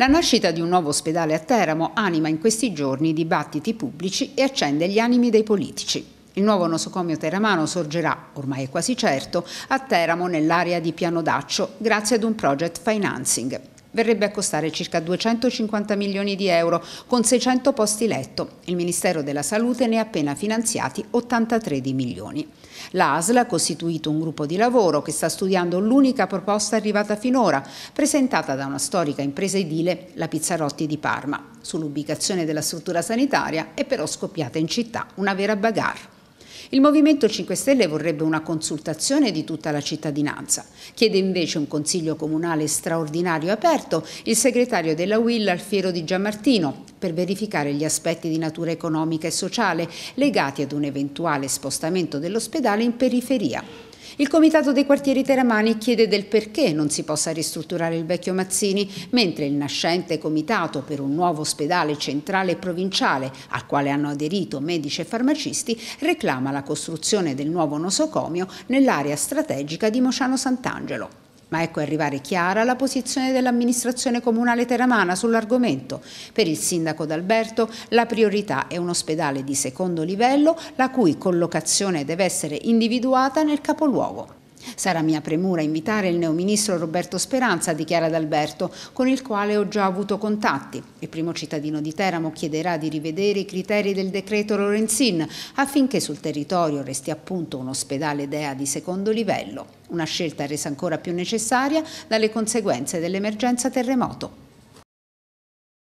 La nascita di un nuovo ospedale a Teramo anima in questi giorni dibattiti pubblici e accende gli animi dei politici. Il nuovo nosocomio teramano sorgerà, ormai è quasi certo, a Teramo nell'area di Piano Daccio, grazie ad un project financing verrebbe a costare circa 250 milioni di euro con 600 posti letto. Il Ministero della Salute ne ha appena finanziati 83 di milioni. L'ASL ha costituito un gruppo di lavoro che sta studiando l'unica proposta arrivata finora, presentata da una storica impresa edile, la Pizzarotti di Parma. Sull'ubicazione della struttura sanitaria è però scoppiata in città una vera bagarre. Il Movimento 5 Stelle vorrebbe una consultazione di tutta la cittadinanza. Chiede invece un consiglio comunale straordinario aperto il segretario della UIL Alfiero Di Giammartino per verificare gli aspetti di natura economica e sociale legati ad un eventuale spostamento dell'ospedale in periferia. Il Comitato dei quartieri teramani chiede del perché non si possa ristrutturare il vecchio Mazzini, mentre il nascente Comitato per un nuovo ospedale centrale e provinciale, al quale hanno aderito medici e farmacisti, reclama la costruzione del nuovo nosocomio nell'area strategica di Mociano Sant'Angelo. Ma ecco arrivare chiara la posizione dell'amministrazione comunale teramana sull'argomento. Per il sindaco D'Alberto la priorità è un ospedale di secondo livello la cui collocazione deve essere individuata nel capoluogo. Sarà mia premura invitare il neoministro Roberto Speranza, dichiara D'Alberto, con il quale ho già avuto contatti. Il primo cittadino di Teramo chiederà di rivedere i criteri del decreto Lorenzin affinché sul territorio resti appunto un ospedale DEA di secondo livello, una scelta resa ancora più necessaria dalle conseguenze dell'emergenza terremoto.